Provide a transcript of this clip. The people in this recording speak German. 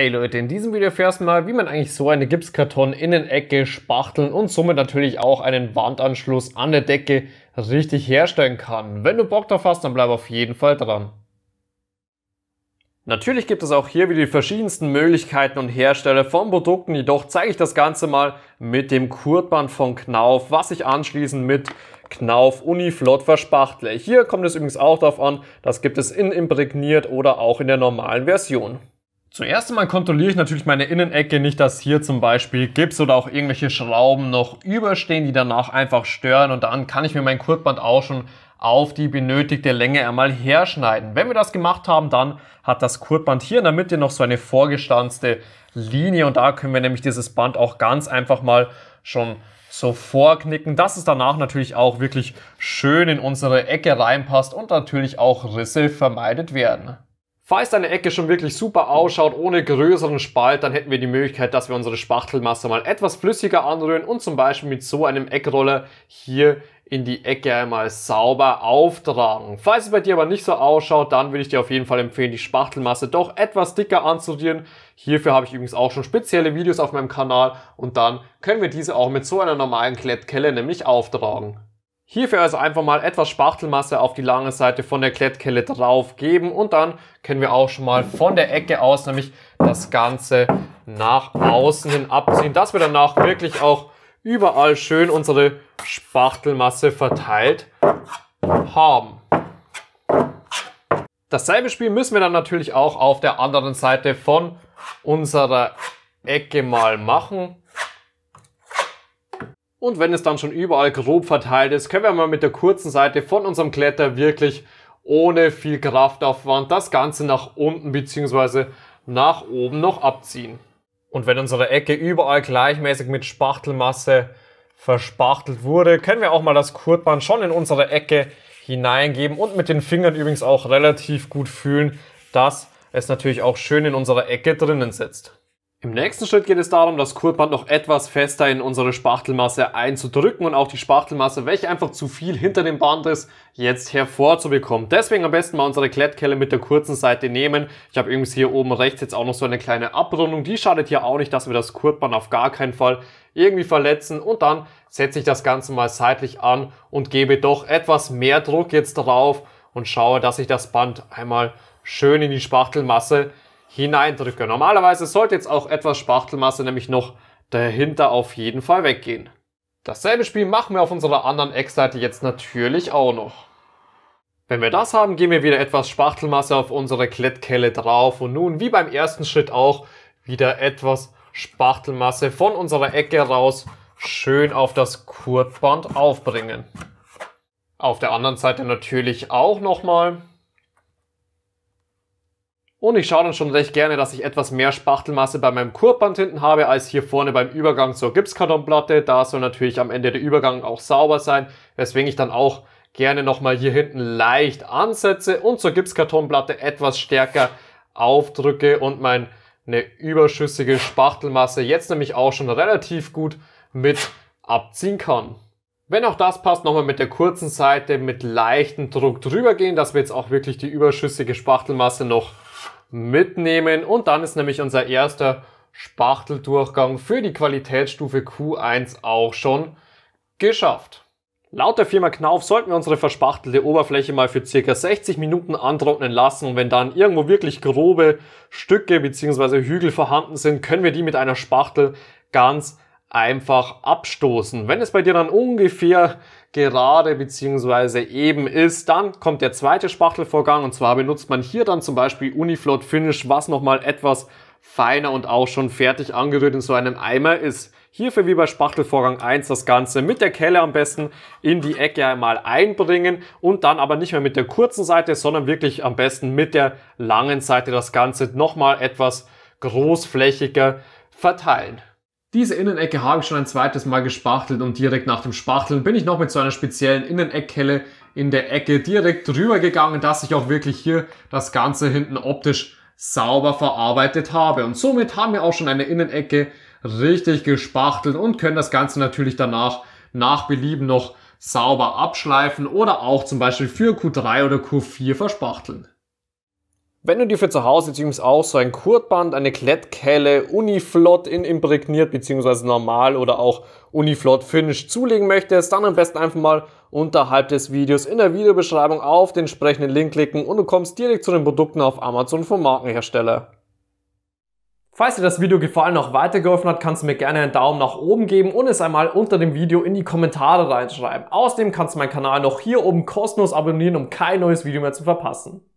Hey Leute, in diesem Video erfährst du mal, wie man eigentlich so eine Gipskarton-Innenecke spachteln und somit natürlich auch einen Wandanschluss an der Decke richtig herstellen kann. Wenn du Bock drauf hast, dann bleib auf jeden Fall dran. Natürlich gibt es auch hier wieder die verschiedensten Möglichkeiten und Hersteller von Produkten, jedoch zeige ich das Ganze mal mit dem Kurtband von Knauf, was ich anschließend mit Knauf Uniflott verspachtle. Hier kommt es übrigens auch darauf an, das gibt es in imprägniert oder auch in der normalen Version. Zuerst einmal kontrolliere ich natürlich meine Innenecke, nicht dass hier zum Beispiel Gips oder auch irgendwelche Schrauben noch überstehen, die danach einfach stören und dann kann ich mir mein Kurtband auch schon auf die benötigte Länge einmal herschneiden. Wenn wir das gemacht haben, dann hat das Kurtband hier in der Mitte noch so eine vorgestanzte Linie und da können wir nämlich dieses Band auch ganz einfach mal schon so vorknicken, dass es danach natürlich auch wirklich schön in unsere Ecke reinpasst und natürlich auch Risse vermeidet werden. Falls deine Ecke schon wirklich super ausschaut, ohne größeren Spalt, dann hätten wir die Möglichkeit, dass wir unsere Spachtelmasse mal etwas flüssiger anrühren und zum Beispiel mit so einem Eckroller hier in die Ecke einmal sauber auftragen. Falls es bei dir aber nicht so ausschaut, dann würde ich dir auf jeden Fall empfehlen, die Spachtelmasse doch etwas dicker anzurühren. Hierfür habe ich übrigens auch schon spezielle Videos auf meinem Kanal und dann können wir diese auch mit so einer normalen Klettkelle nämlich auftragen. Hierfür also einfach mal etwas Spachtelmasse auf die lange Seite von der Klettkelle drauf geben und dann können wir auch schon mal von der Ecke aus nämlich das Ganze nach außen hin abziehen, dass wir danach wirklich auch überall schön unsere Spachtelmasse verteilt haben. Dasselbe Spiel müssen wir dann natürlich auch auf der anderen Seite von unserer Ecke mal machen. Und wenn es dann schon überall grob verteilt ist, können wir mal mit der kurzen Seite von unserem Kletter wirklich ohne viel Kraftaufwand das Ganze nach unten bzw. nach oben noch abziehen. Und wenn unsere Ecke überall gleichmäßig mit Spachtelmasse verspachtelt wurde, können wir auch mal das Kurtband schon in unsere Ecke hineingeben und mit den Fingern übrigens auch relativ gut fühlen, dass es natürlich auch schön in unserer Ecke drinnen sitzt. Im nächsten Schritt geht es darum, das Kurband noch etwas fester in unsere Spachtelmasse einzudrücken und auch die Spachtelmasse, welche einfach zu viel hinter dem Band ist, jetzt hervorzubekommen. Deswegen am besten mal unsere Klettkelle mit der kurzen Seite nehmen. Ich habe übrigens hier oben rechts jetzt auch noch so eine kleine Abrundung. Die schadet hier auch nicht, dass wir das Kurband auf gar keinen Fall irgendwie verletzen. Und dann setze ich das Ganze mal seitlich an und gebe doch etwas mehr Druck jetzt drauf und schaue, dass ich das Band einmal schön in die Spachtelmasse hineindrücke. Normalerweise sollte jetzt auch etwas Spachtelmasse nämlich noch dahinter auf jeden Fall weggehen. Dasselbe Spiel machen wir auf unserer anderen Eckseite jetzt natürlich auch noch. Wenn wir das haben, gehen wir wieder etwas Spachtelmasse auf unsere Klettkelle drauf und nun wie beim ersten Schritt auch wieder etwas Spachtelmasse von unserer Ecke raus schön auf das Kurband aufbringen. Auf der anderen Seite natürlich auch nochmal. Und ich schaue dann schon recht gerne, dass ich etwas mehr Spachtelmasse bei meinem Kurband hinten habe, als hier vorne beim Übergang zur Gipskartonplatte. Da soll natürlich am Ende der Übergang auch sauber sein, weswegen ich dann auch gerne nochmal hier hinten leicht ansetze und zur Gipskartonplatte etwas stärker aufdrücke und meine überschüssige Spachtelmasse jetzt nämlich auch schon relativ gut mit abziehen kann. Wenn auch das passt, nochmal mit der kurzen Seite mit leichtem Druck drüber gehen, dass wir jetzt auch wirklich die überschüssige Spachtelmasse noch mitnehmen. Und dann ist nämlich unser erster Spachteldurchgang für die Qualitätsstufe Q1 auch schon geschafft. Laut der Firma Knauf sollten wir unsere verspachtelte Oberfläche mal für circa 60 Minuten antrocknen lassen und wenn dann irgendwo wirklich grobe Stücke bzw. Hügel vorhanden sind, können wir die mit einer Spachtel ganz einfach abstoßen. Wenn es bei dir dann ungefähr gerade bzw. eben ist, dann kommt der zweite Spachtelvorgang und zwar benutzt man hier dann zum Beispiel Uniflot Finish, was nochmal etwas feiner und auch schon fertig angerührt in so einem Eimer ist. Hierfür wie bei Spachtelvorgang 1 das Ganze mit der Kelle am besten in die Ecke einmal einbringen und dann aber nicht mehr mit der kurzen Seite, sondern wirklich am besten mit der langen Seite das Ganze nochmal etwas großflächiger verteilen. Diese Innenecke habe ich schon ein zweites Mal gespachtelt und direkt nach dem Spachteln bin ich noch mit so einer speziellen Inneneckkelle in der Ecke direkt drüber gegangen, dass ich auch wirklich hier das Ganze hinten optisch sauber verarbeitet habe. Und somit haben wir auch schon eine Innenecke richtig gespachtelt und können das Ganze natürlich danach nach Belieben noch sauber abschleifen oder auch zum Beispiel für Q3 oder Q4 verspachteln. Wenn du dir für zu Hause jetzt übrigens auch so ein Kurtband, eine Klettkelle, Uniflot in imprägniert bzw. normal oder auch Uniflot Finish zulegen möchtest, dann am besten einfach mal unterhalb des Videos in der Videobeschreibung auf den entsprechenden Link klicken und du kommst direkt zu den Produkten auf Amazon vom Markenhersteller. Falls dir das Video gefallen und auch weitergeholfen hat, kannst du mir gerne einen Daumen nach oben geben und es einmal unter dem Video in die Kommentare reinschreiben. Außerdem kannst du meinen Kanal noch hier oben kostenlos abonnieren, um kein neues Video mehr zu verpassen.